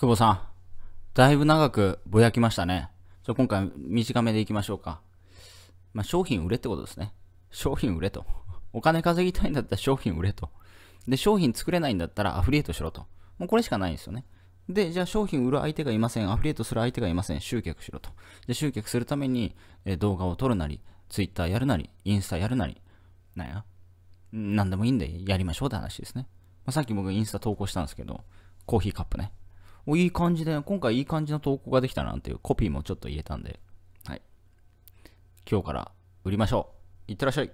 久保さん、だいぶ長くぼやきましたね。ちょ今回短めでいきましょうか。まあ、商品売れってことですね。商品売れと。お金稼ぎたいんだったら商品売れと。で、商品作れないんだったらアフリエイトしろと。もうこれしかないんですよね。で、じゃあ商品売る相手がいません。アフリエイトする相手がいません。集客しろと。で、集客するために、え動画を撮るなり、ツイッターやるなり、インスタやるなり、なんや、なんでもいいんでやりましょうって話ですね。まあ、さっき僕インスタ投稿したんですけど、コーヒーカップね。おいい感じで、今回いい感じの投稿ができたなんていうコピーもちょっと入れたんで、はい。今日から売りましょう。いってらっしゃい。